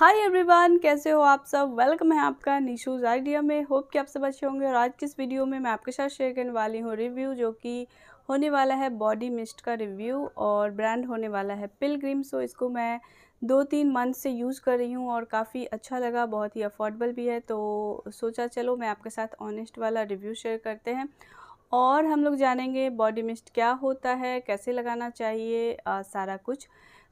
hi everyone कैसे हो आप सब वेलकम है आपका निशूज़ आइडिया में होप कि आप सब अच्छे होंगे और आज की इस वीडियो में मैं आपके साथ शेयर करने वाली हूँ रिव्यू जो कि होने वाला है बॉडी मिस्ट का रिव्यू और ब्रांड होने वाला है पिल क्रीम सो इसको मैं दो तीन मंथ से यूज़ कर रही हूँ और काफ़ी अच्छा लगा बहुत ही अफोर्डेबल भी है तो सोचा चलो मैं आपके साथ ऑनेस्ट वाला रिव्यू शेयर करते हैं और हम लोग जानेंगे बॉडी मिस्ट क्या होता है कैसे लगाना चाहिए आ, सारा कुछ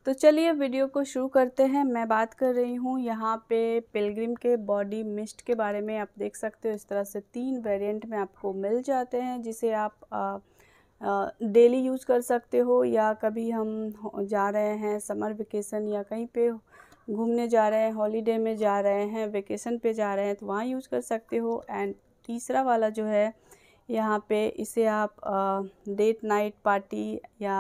तो चलिए वीडियो को शुरू करते हैं मैं बात कर रही हूँ यहाँ पे पिलग्रिम के बॉडी मिस्ट के बारे में आप देख सकते हो इस तरह से तीन वेरिएंट में आपको मिल जाते हैं जिसे आप डेली यूज़ कर सकते हो या कभी हम जा रहे हैं समर वेकेशन या कहीं पे घूमने जा रहे हैं हॉलीडे में जा रहे हैं वेकेशन पे जा रहे हैं तो वहाँ यूज़ कर सकते हो एंड तीसरा वाला जो है यहाँ पे इसे आप डेट नाइट पार्टी या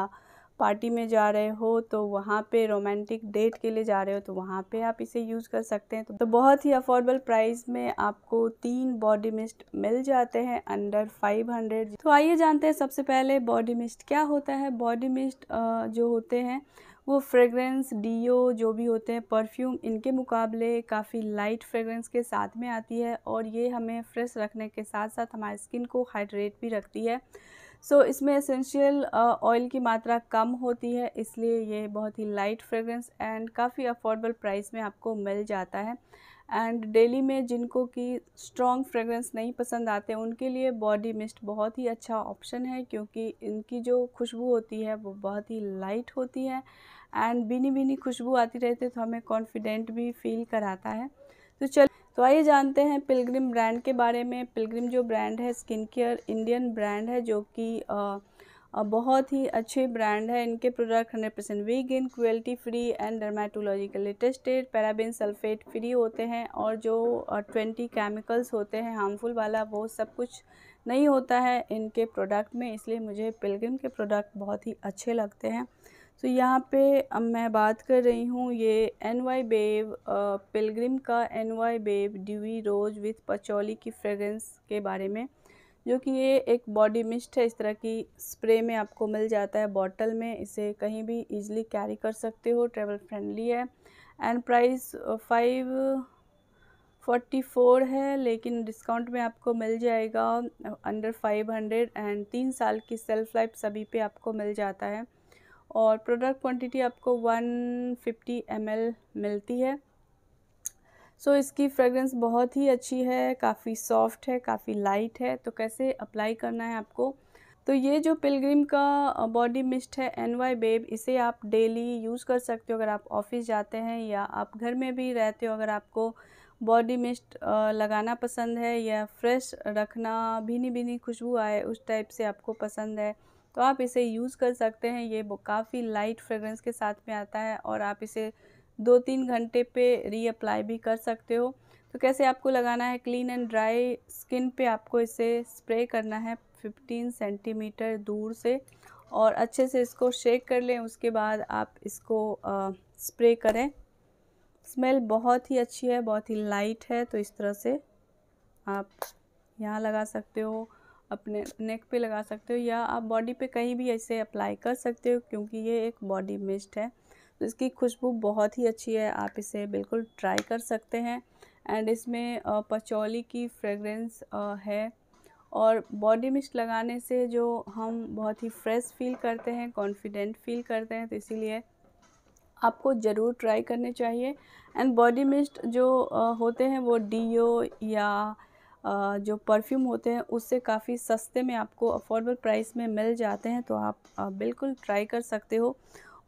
पार्टी में जा रहे हो तो वहाँ पे रोमांटिक डेट के लिए जा रहे हो तो वहाँ पे आप इसे यूज़ कर सकते हैं तो बहुत ही अफोर्डेबल प्राइस में आपको तीन बॉडी मिस्ट मिल जाते हैं अंडर 500 तो आइए जानते हैं सबसे पहले बॉडी मिस्ट क्या होता है बॉडी मिस्ट जो होते हैं वो फ्रेगरेंस डीओ जो भी होते हैं परफ्यूम इनके मुकाबले काफ़ी लाइट फ्रेगरेंस के साथ में आती है और ये हमें फ्रेश रखने के साथ साथ हमारी स्किन को हाइड्रेट भी रखती है सो so, इसमें एसेंशियल ऑयल की मात्रा कम होती है इसलिए ये बहुत ही लाइट फ्रेगरेंस एंड काफ़ी अफोर्डेबल प्राइस में आपको मिल जाता है एंड डेली में जिनको कि स्ट्रॉन्ग फ्रेगरेंस नहीं पसंद आते उनके लिए बॉडी मिस्ट बहुत ही अच्छा ऑप्शन है क्योंकि इनकी जो खुशबू होती है वो बहुत ही लाइट होती है एंड बीनी बीनी खुशबू आती रहती है तो हमें कॉन्फिडेंट भी फील कराता है तो चल तो आइए जानते हैं पिलग्रिम ब्रांड के बारे में पिलग्रिम जो ब्रांड है स्किन केयर इंडियन ब्रांड है जो कि बहुत ही अच्छे ब्रांड है इनके product hundred percent vegan cruelty free and dermatologically tested paraben sulphate free होते हैं और जो ट्वेंटी केमिकल्स होते हैं हार्मफुल वाला वो सब कुछ नहीं होता है इनके प्रोडक्ट में इसलिए मुझे पिलग्रिम के प्रोडक्ट बहुत ही अच्छे लगते हैं सो तो यहाँ पे अब मैं बात कर रही हूँ ये एन वाई बेव पिलग्रिम का N Y Bae dewy rose with patchouli की फ्रेगरेंस के बारे में जो कि ये एक बॉडी मिस्ट है इस तरह की स्प्रे में आपको मिल जाता है बॉटल में इसे कहीं भी इजीली कैरी कर सकते हो ट्रेवल फ्रेंडली है and price five forty four है लेकिन डिस्काउंट में आपको मिल जाएगा अंडर फाइव हंड्रेड एंड तीन साल की सेल्फ लाइफ सभी पे आपको मिल जाता है और प्रोडक्ट क्वांटिटी आपको 150 फिफ्टी मिलती है सो so, इसकी फ्रेगरेंस बहुत ही अच्छी है काफ़ी सॉफ्ट है काफ़ी लाइट है तो कैसे अप्लाई करना है आपको तो ये जो पिलग्रिम का बॉडी मिस्ट है एन वाई बेब इसे आप डेली यूज़ कर सकते हो अगर आप ऑफिस जाते हैं या आप घर में भी रहते हो अगर आपको बॉडी मिस्ट लगाना पसंद है या फ्रेश रखना भीनी भीनी खुशबू आए उस टाइप से आपको पसंद है तो आप इसे यूज़ कर सकते हैं ये काफ़ी लाइट फ्रेगरेंस के साथ में आता है और आप इसे दो तीन घंटे पे रीअप्लाई भी कर सकते हो तो कैसे आपको लगाना है क्लीन एंड ड्राई स्किन पे आपको इसे स्प्रे करना है 15 सेंटीमीटर दूर से और अच्छे से इसको शेक कर लें उसके बाद आप इसको आ, स्प्रे करें स्मेल बहुत ही अच्छी है बहुत ही लाइट है तो इस तरह से आप यहाँ लगा सकते हो अपने नेक पे लगा सकते हो या आप बॉडी पे कहीं भी ऐसे अप्लाई कर सकते हो क्योंकि ये एक बॉडी मिस्ट है तो इसकी खुशबू बहुत ही अच्छी है आप इसे बिल्कुल ट्राई कर सकते हैं एंड इसमें पचौली की फ्रेगरेंस है और बॉडी मिस्ट लगाने से जो हम बहुत ही फ्रेश फील करते हैं कॉन्फिडेंट फील करते हैं तो इसीलिए आपको ज़रूर ट्राई करने चाहिए एंड बॉडी मिस्ट जो होते हैं वो डीओ या जो परफ्यूम होते हैं उससे काफ़ी सस्ते में आपको अफोर्डेबल प्राइस में मिल जाते हैं तो आप बिल्कुल ट्राई कर सकते हो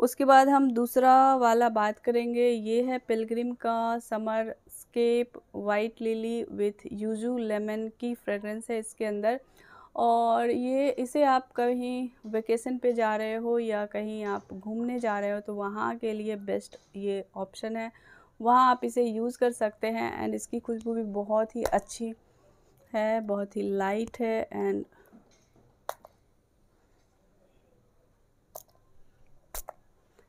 उसके बाद हम दूसरा वाला बात करेंगे ये है पिलग्रिम का summer scape white lily with yuzu lemon की फ्रेगरेंस है इसके अंदर और ये इसे आप कहीं वेकेशन पे जा रहे हो या कहीं आप घूमने जा रहे हो तो वहाँ के लिए बेस्ट ये ऑप्शन है वहाँ आप इसे यूज़ कर सकते हैं एंड इसकी खुशबू भी बहुत ही अच्छी है बहुत ही लाइट है एंड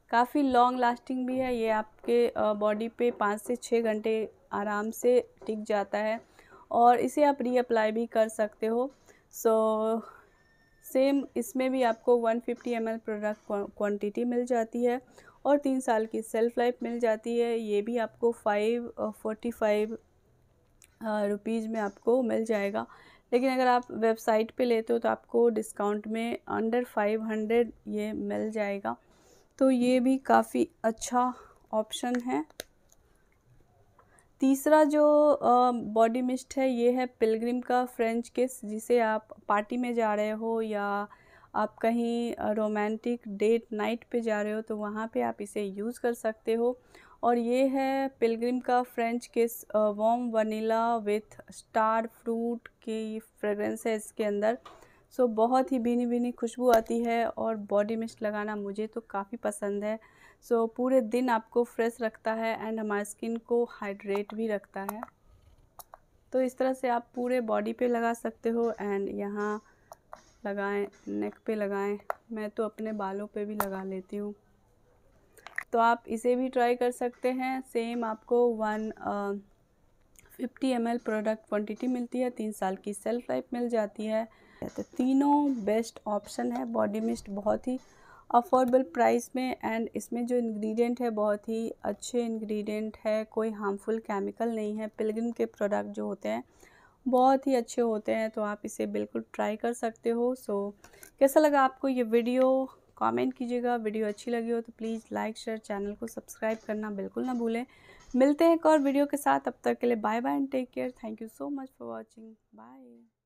काफ़ी लॉन्ग लास्टिंग भी है ये आपके बॉडी पे पाँच से छः घंटे आराम से टिक जाता है और इसे आप रीअप्लाई भी कर सकते हो सो so, सेम इसमें भी आपको 150 फिफ्टी प्रोडक्ट क्वांटिटी मिल जाती है और तीन साल की सेल्फ लाइफ मिल जाती है ये भी आपको फाइव फोर्टी फाइव रुपीज़ में आपको मिल जाएगा लेकिन अगर आप वेबसाइट पे लेते हो तो आपको डिस्काउंट में अंडर फाइव हंड्रेड ये मिल जाएगा तो ये भी काफ़ी अच्छा ऑप्शन है तीसरा जो बॉडी मिस्ट है ये है पिलग्रिम का फ्रेंच किस जिसे आप पार्टी में जा रहे हो या आप कहीं रोमांटिक डेट नाइट पे जा रहे हो तो वहाँ पे आप इसे यूज़ कर सकते हो और ये है पिलग्रिम का French kiss warm vanilla with star fruit की फ्रेगरेंस है इसके अंदर सो so, बहुत ही भीनी भीनी खुशबू आती है और बॉडी मिस्ट लगाना मुझे तो काफ़ी पसंद है सो so, पूरे दिन आपको फ्रेश रखता है एंड हमारे स्किन को हाइड्रेट भी रखता है तो इस तरह से आप पूरे बॉडी पे लगा सकते हो एंड यहाँ लगाएं नेक पे लगाएं मैं तो अपने बालों पे भी लगा लेती हूँ तो आप इसे भी ट्राई कर सकते हैं सेम आपको one fifty M product quantity मिलती है तीन साल की सेल्फ लाइफ मिल जाती है तो तीनों बेस्ट ऑप्शन है बॉडी मिस्ट बहुत ही अफोर्डेबल प्राइस में एंड इसमें जो इंग्रेडिएंट है बहुत ही अच्छे इंग्रेडिएंट है कोई हार्मफुल केमिकल नहीं है पिलग्रिम के प्रोडक्ट जो होते हैं बहुत ही अच्छे होते हैं तो आप इसे बिल्कुल ट्राई कर सकते हो सो so, कैसा लगा आपको ये वीडियो कमेंट कीजिएगा वीडियो अच्छी लगी हो तो प्लीज़ लाइक शेयर चैनल को सब्सक्राइब करना बिल्कुल ना भूलें मिलते हैं एक और वीडियो के साथ अब तक के लिए bye bye and take care thank you so much for watching bye